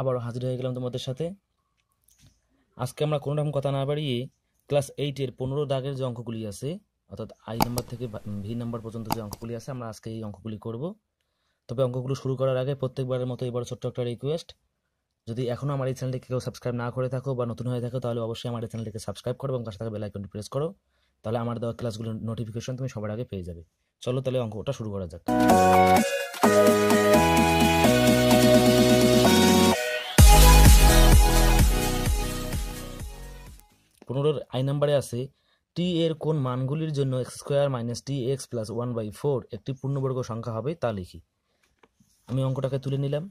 আবারও হাজির হয়ে গেলাম তোমাদের সাথে আজকে আমরা কোনো রকম কথা না বাড়িয়ে ক্লাস এইটের পনেরো দাগের যে অঙ্কগুলি আছে অর্থাৎ আই নাম্বার থেকে ভি নাম্বার পর্যন্ত যে অঙ্কগুলি আছে আমরা আজকে এই অঙ্কগুলি করব তবে অঙ্কগুলো শুরু করার আগে প্রত্যেকবারের মতো এবার ছোট্ট একটা রিকোয়েস্ট যদি এখনও আমার এই চ্যানেলটিকে কেউ সাবস্ক্রাইব না করে থাকো বা নতুন হয়ে থাকো তাহলে অবশ্যই আমার এই চ্যানেলটিকে সাবস্ক্রাইব করো এবং কাছে থাকা বেল প্রেস করো তাহলে আমার দেওয়া ক্লাসগুলোর নোটিফিকেশন তুমি সবার আগে পেয়ে যাবে চলো তাহলে অঙ্কটা শুরু করা যাক পনেরোর আই নাম্বারে আছে টি এর কোন মানগুলির জন্য x square minus t x plus one by four একটি পূর্ণবর্গ সংখ্যা হবে তা লিখি আমি অঙ্কটাকে তুলে নিলাম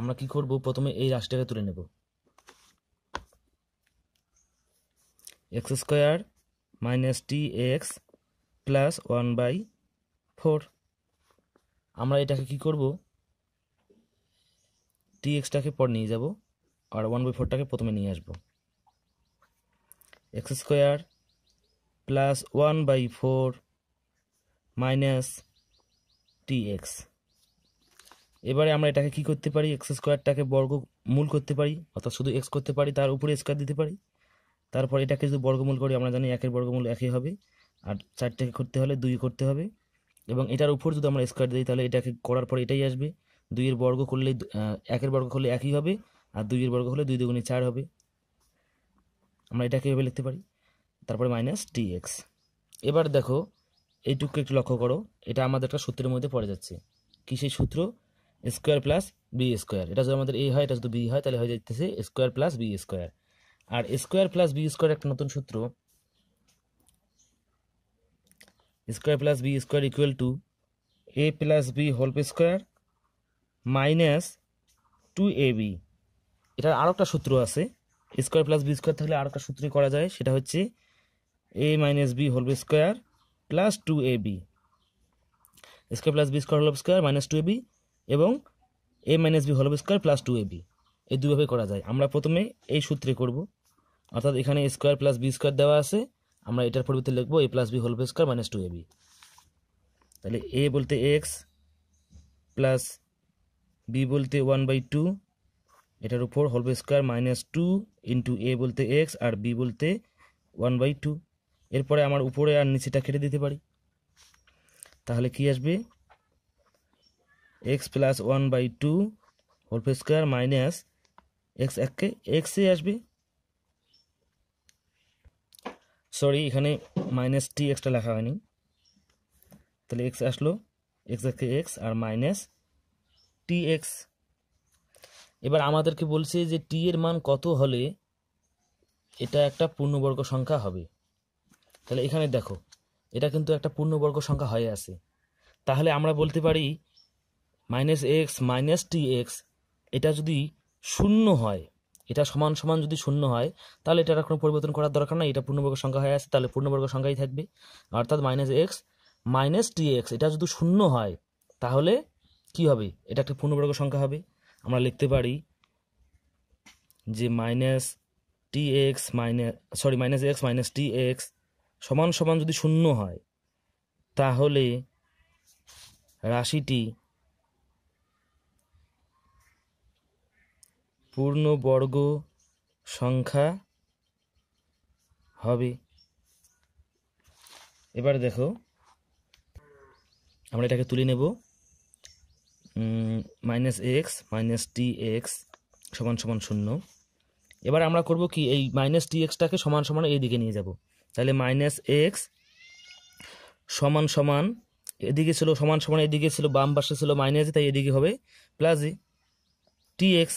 আমরা কি করব প্রথমে এই রাশিটাকে তুলে নেব x square minus t x plus one by four আমরা এটাকে কি করব টি এক্সটাকে পর নিয়ে যাব আর ওয়ান বাই ফোরটাকে প্রথমে নিয়ে আসবো x square plus one by four minus t x এবারে আমরা এটাকে কি করতে পারি এক্স স্কোয়ারটাকে বর্গমূল করতে পারি অর্থাৎ শুধু এক্স করতে পারি তার উপরে স্কোয়ার দিতে পারি তারপর এটাকে যদি বর্গমূল করি আমরা জানি একের বর্গমূল একই হবে আর চারটাকে করতে হলে দুই করতে হবে এবং এটার উপর যদি আমরা স্কোয়ার দিই তাহলে এটাকে করার পর এটাই আসবে দুইয়ের বর্গ করলে একের বর্গ করলে একই হবে আর দুইয়ের বর্গ হলে দুই দুগুণে চার হবে আমরা এটাকে এভাবে লিখতে পারি তারপরে মাইনাস টি এক্স এবার দেখো এইটুকু একটু লক্ষ্য করো এটা আমাদের একটা সূত্রের মধ্যে পড়ে যাচ্ছে কি সেই সূত্র স্কোয়ার প্লাস বি স্কোয়ার এটা যদি আমাদের এ হয় এটা যদি বি হয় তাহলে হয়ে যাইতেছে স্কোয়ার প্লাস বি স্কোয়ার আর স্কোয়ার প্লাস বি স্কোয়ার একটা নতুন সূত্র square plus b square equal to a plus b whole square minus two a b এটার আরও একটা সূত্র আছে স্কোয়ার প্লাস বি স্কোয়ার থাকলে আর একটা সূত্রই করা যায় সেটা হচ্ছে a minus b whole square plus two a b square plus b square whole square minus two a b এবং a minus b whole square plus two a b এই দুভাবে করা যায় আমরা প্রথমে এই সূত্রে করব অর্থাৎ এখানে স্কোয়ার প্লাস বি স্কোয়ার দেওয়া আছে আমরা এটার পরিবর্তে লিখবো a plus b whole square minus two a b তাহলে এ বলতে এক্স প্লাস বি বলতে ওয়ান বাই টু এটার উপর whole square minus two into a বলতে এক্স আর বি বলতে ওয়ান বাই টু এরপরে আমার উপরে আর নিচেটা কেটে দিতে পারি তাহলে কি আসবে x plus one by two whole square minus x এককে এক্সে আসবে সরি এখানে মাইনাস টি এক্সটা লেখা হয়নি তাহলে এক্স আসলো এক্স এককে এক্স আর মাইনাস টি এক্স এবার আমাদেরকে বলছে যে টি এর মান কত হলে এটা একটা পূর্ণবর্গ সংখ্যা হবে তাহলে এখানে দেখো এটা কিন্তু একটা পূর্ণবর্গ সংখ্যা হয়ে আছে তাহলে আমরা বলতে পারি minus x minus t x এটা যদি শূন্য হয় এটা সমান সমান যদি শূন্য হয় তাহলে এটার কোনো পরিবর্তন করার দরকার নাই এটা পূর্ণবর্গ সংখ্যা হয়ে আছে তাহলে পূর্ণবর্গ সংখ্যাই থাকবে অর্থাৎ minus x minus t x এটা যদি শূন্য হয় তাহলে কি হবে এটা একটা পূর্ণবর্গ সংখ্যা হবে আমরা লিখতে পারি যে minus t x minus sorry minus x minus t x সমান সমান যদি শূন্য হয় তাহলে রাশিটি পূর্ণ বর্গ সংখ্যা হবে এবার দেখো আমরা এটাকে তুলে নেব minus x minus t x সমান সমান শূন্য এবার আমরা করব কি এই মাইনাস টি এক্সটাকে সমান সমান এইদিকে নিয়ে যাব তাহলে মাইনাস এক্স সমান সমান এদিকে ছিল সমান সমান এদিকে ছিল বাম পাশে ছিল মাইনাস e, তাই এদিকে হবে প্লাস টি এক্স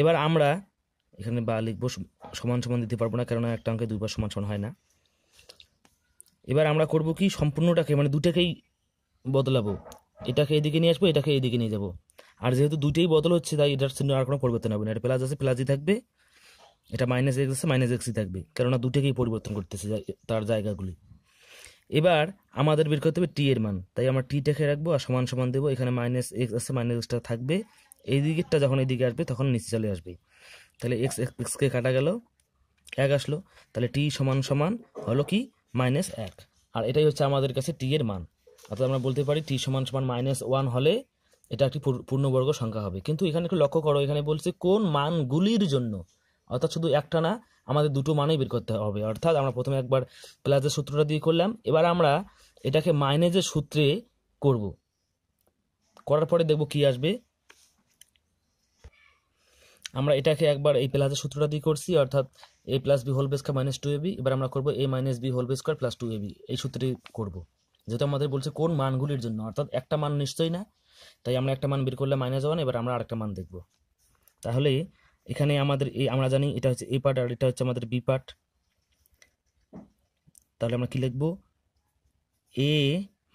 এবার আমরা এখানে বা লিখবো সমান সমান দিতে পারবো না কেননা একটা অঙ্কে দুইবার সমান সমান হয় না এবার আমরা করব কি সম্পূর্ণটাকে মানে দুটাকেই বদলাবো এটাকে এইদিকে নিয়ে আসবো এটাকে এইদিকে নিয়ে যাবো আর যেহেতু দুইটাই বদল হচ্ছে তাই এটার চিহ্ন আর কোনো পরিবর্তন হবে না এটা প্লাস আছে প্লাসই থাকবে এটা মাইনাস এক্স আছে মাইনাস এক্সই থাকবে কেননা দুটাকেই পরিবর্তন করতেছে তার জায়গাগুলি এবার আমাদের বের করতে হবে টি এর মান তাই আমরা টিটাকে রাখবো আর সমান সমান দেবো এখানে মাইনাস এক্স আছে মাইনাস এক্সটা থাকবে এই দিকেরটা যখন এদিকে আসবে তখন নিচে চলে আসবে তাহলে এক্স এক্সকে কাটা গেল এক আসলো তাহলে টি সমান সমান হলো কি মাইনাস এক আর এটাই হচ্ছে আমাদের কাছে টি এর মান অর্থাৎ আমরা বলতে পারি টি সমান সমান মাইনাস ওয়ান হলে এটা একটি পূর্ণবর্গ সংখ্যা হবে কিন্তু এখানে একটু লক্ষ্য করো এখানে বলছে কোন মানগুলির জন্য অর্থাৎ শুধু একটা না আমাদের দুটো মানই বের করতে হবে অর্থাৎ আমরা প্রথমে একবার প্লাসের সূত্রটা দিয়ে করলাম এবার আমরা এটাকে মাইনাসের সূত্রে করব করার পরে দেখব কি আসবে আমরা এটাকে একবার এই প্লাসের সূত্রটা দিয়ে করছি অর্থাৎ a plus b whole square minus two a b এবার আমরা করবো a minus b whole square plus two a b এই সূত্রে করবো যেহেতু আমাদের বলছে কোন মানগুলির জন্য অর্থাৎ একটা মান নিশ্চয়ই না তাই আমরা একটা মান বের করলে মাইনাস ওয়ান এবার আমরা আরেকটা মান দেখব তাহলে এখানে আমাদের এই আমরা জানি এটা হচ্ছে এ পার্ট আর এটা হচ্ছে আমাদের বি পার্ট তাহলে আমরা কি লিখব এ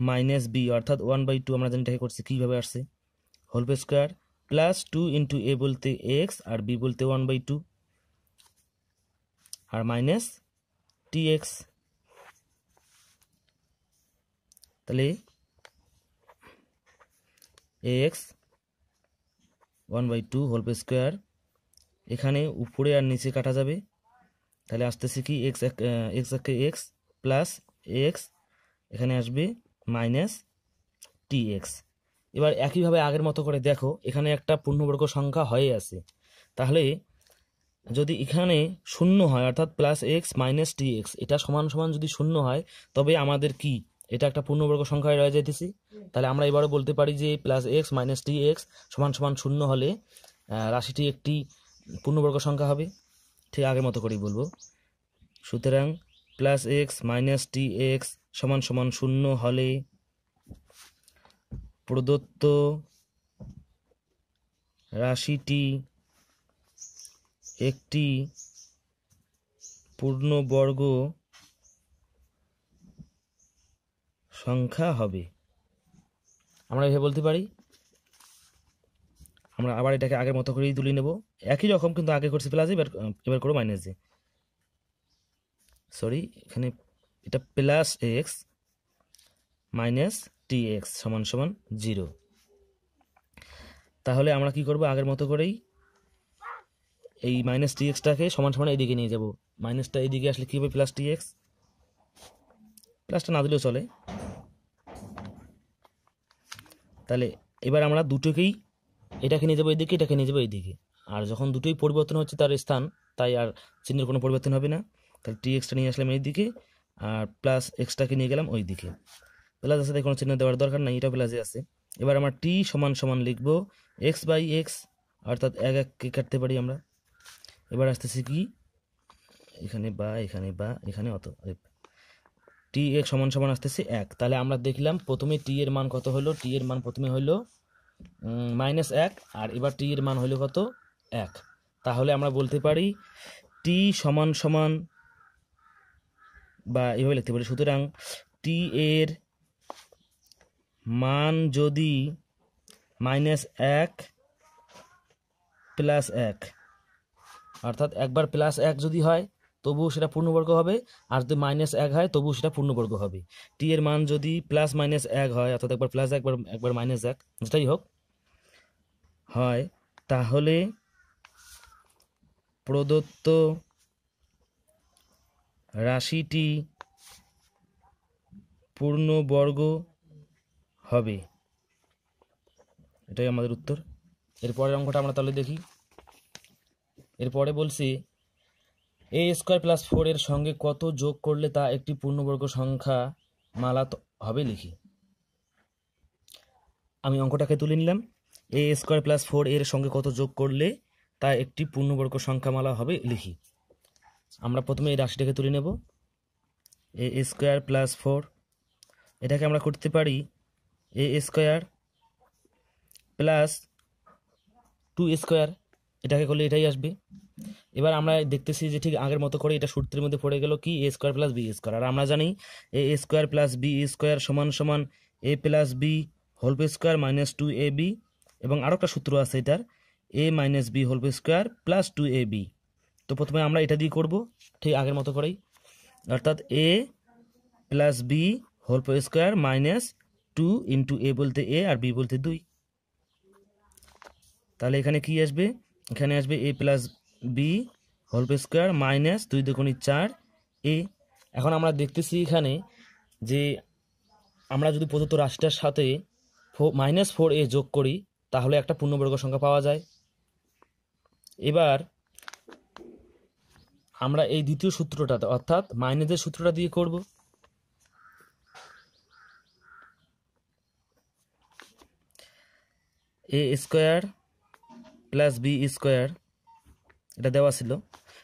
মাইনাস বি অর্থাৎ ওয়ান বাই টু আমরা জানি এটাকে করছি কীভাবে আসছে whole square plus two into a বলতে এক্স আর বি বলতে ওয়ান বাই টু আর মাইনাস টি এক্স তাহলে x one by two whole square এখানে উপরে আর নিচে কাটা যাবে তাহলে আসতেছে কি এক্স এক্স একে এক্স প্লাস এক্স এখানে আসবে মাইনাস টি এক্স এবার একইভাবে আগের মতো করে দেখো এখানে একটা পূর্ণবর্গ সংখ্যা হয়ে আছে তাহলে যদি এখানে শূন্য হয় অর্থাৎ plus x minus t x এটা সমান সমান যদি শূন্য হয় তবে আমাদের কি এটা একটা পূর্ণবর্গ সংখ্যায় রয়ে যেতেছি তাহলে আমরা এবারও বলতে পারি যে plus x minus t x সমান সমান শূন্য হলে রাশিটি একটি পূর্ণবর্গ সংখ্যা হবে ঠিক আগের মতো করেই বলবো সুতরাং plus x minus t x সমান সমান শূন্য হলে প্রদত্ত রাশিটি একটি পূর্ণবর্গ সংখ্যা হবে আমরা এভাবে বলতে পারি আমরা আবার এটাকে আগের মতো করেই তুলে নেব একই রকম কিন্তু আগে করছি প্লাস এবার এবার করো মাইনাস এ সরি এখানে এটা plus x minus t x সমান সমান জিরো তাহলে আমরা কি করব আগের মতো করেই এই মাইনাস টি এক্সটাকে সমান সমান এইদিকে নিয়ে যাব মাইনাসটা এইদিকে আসলে কী হবে প্লাস টি এক্স প্লাসটা না দিলেও চলে তাহলে এবার আমরা দুটোকেই এটাকে নিয়ে যাবো এদিকে এটাকে নিয়ে যাবো দিকে আর যখন দুটোই পরিবর্তন হচ্ছে তার স্থান তাই আর চিহ্নের কোনো পরিবর্তন হবে না তাহলে টি এক্সটা নিয়ে আসলাম এই দিকে আর প্লাস এক্সটাকে নিয়ে গেলাম ওই দিকে প্লাস আছে কোনো চিহ্ন দেওয়ার দরকার নাই এটা প্লাসে আছে এবার আমার টি সমান সমান লিখবো এক্স বাই এক্স অর্থাৎ এক এককে কাটতে পারি আমরা এবার আসতেছি কি এখানে বা এখানে বা এখানে অত টি এর সমান সমান আসতেছে এক তাহলে আমরা দেখলাম প্রথমে টি এর মান কত হলো টি এর মান প্রথমে হলো মাইনাস এক আর এবার টি এর মান হলো কত এক তাহলে আমরা বলতে পারি টি সমান সমান বা এভাবে লিখতে পারি সুতরাং টি এর মান যদি মাইনাস এক প্লাস এক অর্থাৎ একবার প্লাস এক যদি হয় তবুও সেটা পূর্ণবর্গ হবে আর যদি মাইনাস এক হয় তবুও সেটা পূর্ণবর্গ হবে টি এর মান যদি প্লাস মাইনাস এক হয় অর্থাৎ একবার প্লাস একবার একবার মাইনাস এক যেটাই হোক হয় তাহলে প্রদত্ত রাশিটি পূর্ণবর্গ হবে এটাই আমাদের উত্তর এরপরের অঙ্কটা আমরা তাহলে দেখি এরপরে বলছি এ স্কোয়ার প্লাস ফোর এর সঙ্গে কত যোগ করলে তা একটি পূর্ণবর্গ সংখ্যা মালা হবে লিখি আমি অঙ্কটাকে তুলে নিলাম এ স্কোয়ার প্লাস ফোর এর সঙ্গে কত যোগ করলে তা একটি পূর্ণবর্গ সংখ্যা মালা হবে লিখি আমরা প্রথমে এই রাশিটাকে তুলে নেব এ স্কোয়ার প্লাস ফোর এটাকে আমরা করতে পারি a square plus two square এটাকে করলে এটাই আসবে এবার আমরা দেখতেছি যে ঠিক আগের মতো করে এটা সূত্রের মধ্যে পড়ে গেল কি a square plus b square আর আমরা জানি a square plus b square সমান সমান a plus b whole square minus two a b এবং আরও একটা সূত্র আছে এটার a minus b whole square plus two a b তো প্রথমে আমরা এটা দিয়ে করব ঠিক আগের মতো করেই অর্থাৎ a plus b whole square minus two into a বলতে এ আর বি বলতে দুই তাহলে এখানে কি আসবে এখানে আসবে a plus b whole square minus দুই দুগুণি চার এ এখন আমরা দেখতেছি এখানে যে আমরা যদি প্রদত্ত রাশিটার সাথে মাইনাস ফোর এ যোগ করি তাহলে একটা পূর্ণবর্গ সংখ্যা পাওয়া যায় এবার আমরা এই দ্বিতীয় সূত্রটা অর্থাৎ মাইনাসের সূত্রটা দিয়ে করব a square plus b square এটা দেওয়া ছিল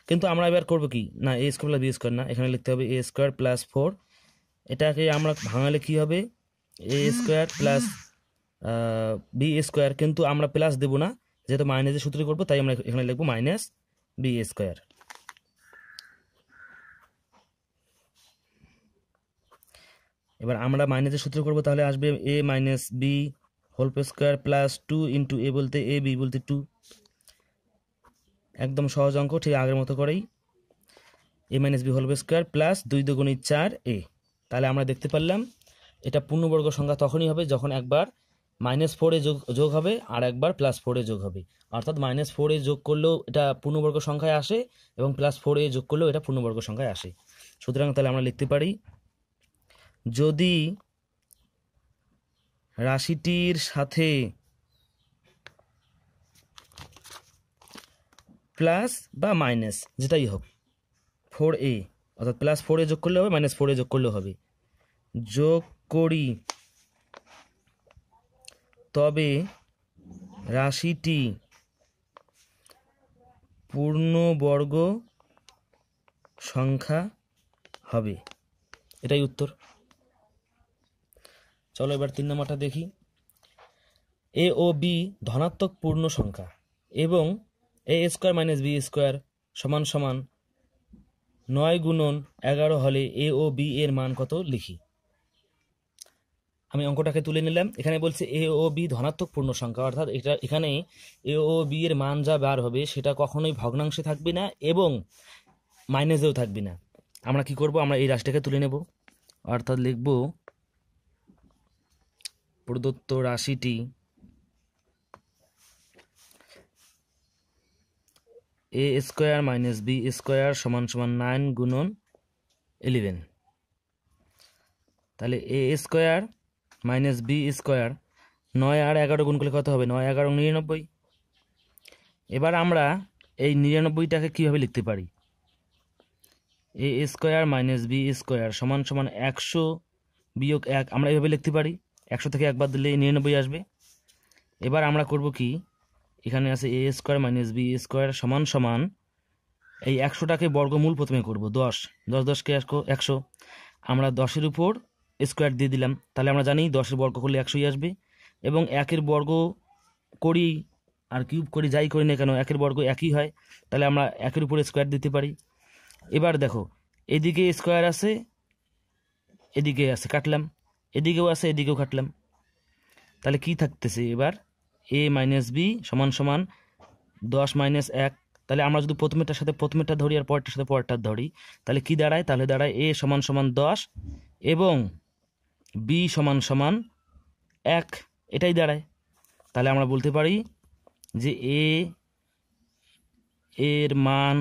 কিন্তু আমরা এবার করবো কি না a square plus b square না এখানে লিখতে হবে এ স্কোয়ার প্লাস ফোর এটাকে আমরা ভাঙালে কি হবে a square plus b square কিন্তু আমরা প্লাস দেবো না যেহেতু মাইনাসের সূত্র করবো তাই আমরা এখানে লিখবো মাইনাস বি স্কোয়ার এবার আমরা মাইনাসের সূত্র করব তাহলে আসবে a minus b whole square plus two into a বলতে এ বি বলতে টু একদম সহজ অঙ্ক ঠিক আগের মতো করেই a minus b whole square plus দুই দুগুণী চার এ তাহলে আমরা দেখতে পারলাম এটা পূর্ণবর্গ সংখ্যা তখনই হবে যখন একবার মাইনাস ফোরে যোগ যোগ হবে আর একবার প্লাস ফোরে যোগ হবে অর্থাৎ মাইনাস ফোরে যোগ করলেও এটা পূর্ণবর্গ সংখ্যায় আসে এবং প্লাস ফোরে যোগ করলেও এটা পূর্ণবর্গ সংখ্যায় আসে সুতরাং তাহলে আমরা লিখতে পারি যদি রাশিটির সাথে প্লাস বা মাইনাস যেটাই হোক ফোর এ অর্থাৎ প্লাস ফোরে যোগ করলে হবে মাইনাস ফোর এ যোগ করলে হবে যোগ করি তবে রাশিটি পূর্ণবর্গ সংখ্যা হবে এটাই উত্তর চলো এবার তিন নম্বরটা দেখি এ ও বি ধনাত্মক পূর্ণ সংখ্যা এবং a square minus b square সমান সমান নয় গুণন এগারো হলে এ ও বি এর মান কত লিখি আমি অঙ্কটাকে তুলে নিলাম এখানে বলছে এ ও বি ধনাত্মক পূর্ণ সংখ্যা অর্থাৎ এটা এখানে এ ও বি এর মান যা বার হবে সেটা কখনোই ভগ্নাংশে থাকবে না এবং মাইনাসেও থাকবে না আমরা কি করব আমরা এই রাশিটাকে তুলে নেব অর্থাৎ লিখব প্রদত্ত রাশিটি a square minus b square সমান সমান নাইন গুণন ইলেভেন তাহলে a square minus b square নয় আর এগারো গুণ করলে কত হবে নয় এগারো নিরানব্বই এবার আমরা এই নিরানব্বইটাকে কীভাবে লিখতে পারি a square minus b square সমান সমান একশো বিয়োগ এক আমরা এভাবে লিখতে পারি একশো থেকে একবার দিলে নিরানব্বই আসবে এবার আমরা করব কি এখানে আছে a square minus b square সমান সমান এই একশোটাকে বর্গমূল প্রথমে করব দশ দশ দশকে একশো আমরা দশের উপর স্কোয়ার দিয়ে দিলাম তাহলে আমরা জানি দশের বর্গ করলে একশোই আসবে এবং একের বর্গ করি আর কিউব করি যাই করি না কেন একের বর্গ একই হয় তাহলে আমরা একের উপর স্কোয়ার দিতে পারি এবার দেখো এদিকে স্কোয়ার আছে এদিকে আছে কাটলাম এদিকেও আছে এদিকেও কাটলাম তাহলে কি থাকতেছে এবার এ মাইনাস বি সমান সমান দশ মাইনাস এক তাহলে আমরা যদি প্রথমেরটার সাথে প্রথমেটা ধরি আর পরেরটার সাথে পরেরটা ধরি তাহলে কি দাঁড়ায় তাহলে দাঁড়ায় এ সমান সমান দশ এবং বি সমান সমান এক এটাই দাঁড়ায় তাহলে আমরা বলতে পারি যে এ এর মান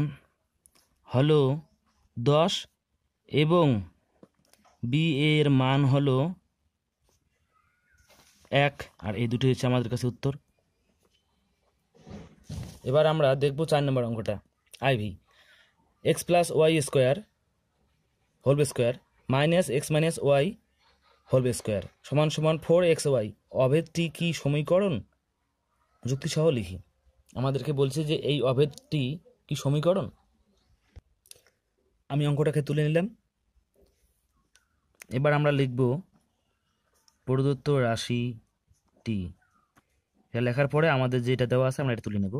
হল দশ এবং বি এর মান হলো এক আর এই দুটি হচ্ছে আমাদের কাছে উত্তর এবার আমরা দেখব চার নম্বর অঙ্কটা IV x plus y square whole square minus x minus y whole square সমান সমান ফোর এক্স ওয়াই অভেদটি কি সমীকরণ যুক্তিসহ লিখি আমাদেরকে বলছে যে এই অভেদটি কি সমীকরণ আমি অঙ্কটাকে তুলে নিলাম এবার আমরা লিখব প্রদত্ত রাশিটি এটা লেখার পরে আমাদের যেটা দেওয়া আছে আমরা এটা তুলে নেব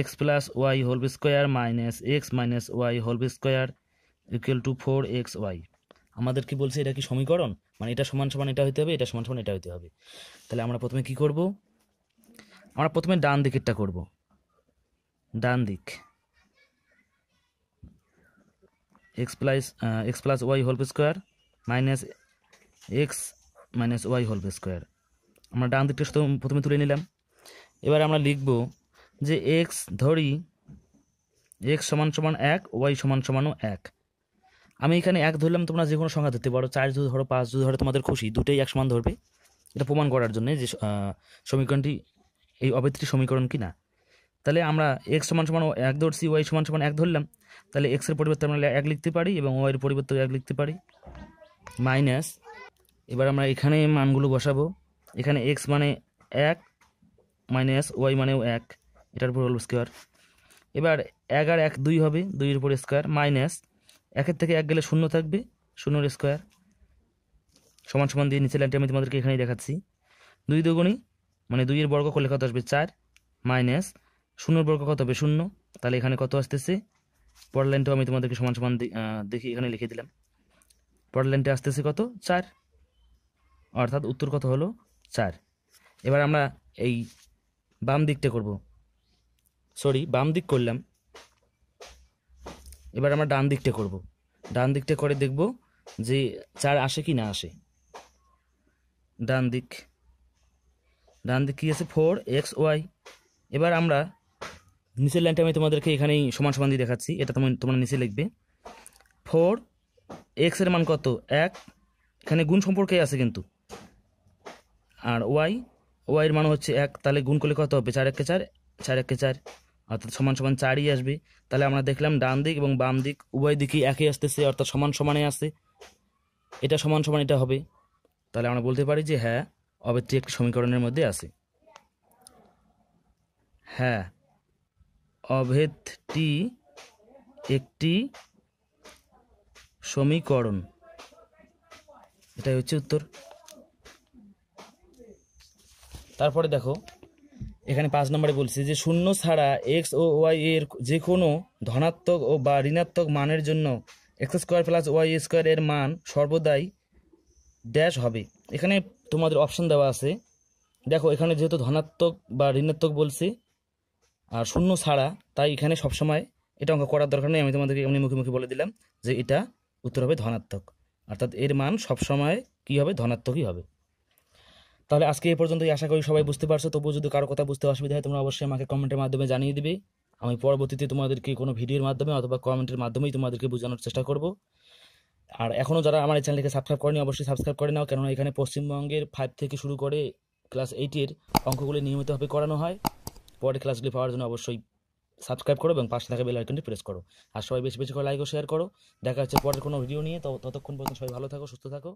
x plus y whole square minus x minus y whole square equal to four x y আমাদের কি বলছে এটা কি সমীকরণ মানে এটা সমান সমান এটা হতে হবে এটা সমান সমান এটা হতে হবে তাহলে আমরা প্রথমে কি করব আমরা প্রথমে ডান দিকেরটা করব ডান দিক x plus x plus y whole square minus x minus y whole square আমরা ডান দিকটা প্রথমে তুলে নিলাম এবার আমরা লিখব যে এক্স ধরি এক্স সমান সমান এক ওয়াই সমান সমানও এক আমি এখানে এক ধরলাম তোমরা যে কোনো সংখ্যা ধরতে পারো চার যদি ধরো পাঁচ যদি ধরো তোমাদের খুশি দুটোই এক সমান ধরবে এটা প্রমাণ করার জন্য যে সমীকরণটি এই অবেত্রী সমীকরণ কি না তাহলে আমরা এক্স সমান সমান এক ধরছি ওয়াই সমান সমান এক ধরলাম তাহলে এক্সের পরিবর্তে আমরা এক লিখতে পারি এবং ওয়াইয়ের পরিবর্তে এক লিখতে পারি মাইনাস এবার আমরা এখানে মানগুলো বসাবো এখানে এক্স মানে এক মাইনাস ওয়াই মানেও এক এটার উপর হল স্কোয়ার এবার এক আর এক দুই হবে দুইয়ের উপর স্কোয়ার মাইনাস একের থেকে এক গেলে শূন্য থাকবে শূন্যর স্কোয়ার সমান সমান দিয়ে নিচে লাইনটি আমি তোমাদেরকে এখানেই দেখাচ্ছি দুই দুগুণই মানে দুইয়ের বর্গ করলে কত আসবে চার মাইনাস শূন্যর বর্গ কত হবে শূন্য তাহলে এখানে কত আসতেছে পরের ল্যান্ডটাও আমি তোমাদেরকে সমান সমান দেখি এখানে লিখে দিলাম পরের লাইনটা আসতেছে কত চার অর্থাৎ উত্তর কত হলো চার এবার আমরা এই বাম দিকটা করব সরি বাম দিক করলাম এবার আমরা ডান দিকটা করব ডান দিকটা করে দেখব যে চার আসে কি না আসে ডান দিক ডান দিক কী আছে ফোর এক্স ওয়াই এবার আমরা নিচের লাইনটা আমি তোমাদেরকে এখানেই সমান সমান দিয়ে দেখাচ্ছি এটা তোমার তোমরা নিচে লিখবে ফোর এক্সের মান কত এক এখানে গুণ সম্পর্কে আছে কিন্তু আর ওয়াই ওয়াইয়ের মান হচ্ছে এক তাহলে গুণ করলে কত হবে চার একে চার চার একে চার অর্থাৎ সমান সমান চারই আসবে তাহলে আমরা দেখলাম ডান দিক এবং বাম দিক উভয় দিকই একই আসতেছে অর্থাৎ সমান সমানে আসে এটা সমান সমান এটা হবে তাহলে আমরা বলতে পারি যে হ্যাঁ অবেত্রী একটি সমীকরণের মধ্যে আছে হ্যাঁ অভেদটি একটি সমীকরণ এটাই হচ্ছে উত্তর তারপরে দেখো এখানে পাঁচ নম্বরে বলছি যে শূন্য ছাড়া এক্স ও ওয়াই এর যে কোনো ধনাত্মক ও বা ঋণাত্মক মানের জন্য x square plus y square এর মান সর্বদাই ড্যাশ হবে এখানে তোমাদের অপশন দেওয়া আছে দেখো এখানে যেহেতু ধনাত্মক বা ঋণাত্মক বলছি আর শূন্য ছাড়া তাই এখানে সবসময় এটা অঙ্ক করার দরকার নেই আমি তোমাদেরকে এমনি মুখে মুখে বলে দিলাম যে এটা উত্তর হবে ধনাত্মক অর্থাৎ এর মান সবসময় কী হবে ধনাত্মকই হবে তাহলে আজকে এই পর্যন্তই আশা করি সবাই বুঝতে পারছো তবুও যদি কারো কথা বুঝতে অসুবিধা হয় তোমরা অবশ্যই আমাকে কমেন্টের মাধ্যমে জানিয়ে দিবে আমি পরবর্তীতে তোমাদেরকে কোনো ভিডিওর মাধ্যমে অথবা কমেন্টের মাধ্যমেই তোমাদেরকে বোঝানোর চেষ্টা করব আর এখনও যারা আমার এই চ্যানেলকে সাবস্ক্রাইব করেনি অবশ্যই সাবস্ক্রাইব করে নাও কেননা এখানে পশ্চিমবঙ্গের ফাইভ থেকে শুরু করে ক্লাস এইটের অঙ্কগুলি নিয়মিতভাবে করানো হয় পরে ক্লাসগুলি পাওয়ার জন্য অবশ্যই সাবস্ক্রাইব করো এবং পাশে থাকা বেল আইকনটি প্রেস করো আর সবাই বেশি বেশি করে লাইক ও শেয়ার করো দেখা হচ্ছে পরের কোনো ভিডিও নিয়ে ততক্ষণ পর্যন্ত সবাই ভালো থাকো সুস্থ থাকো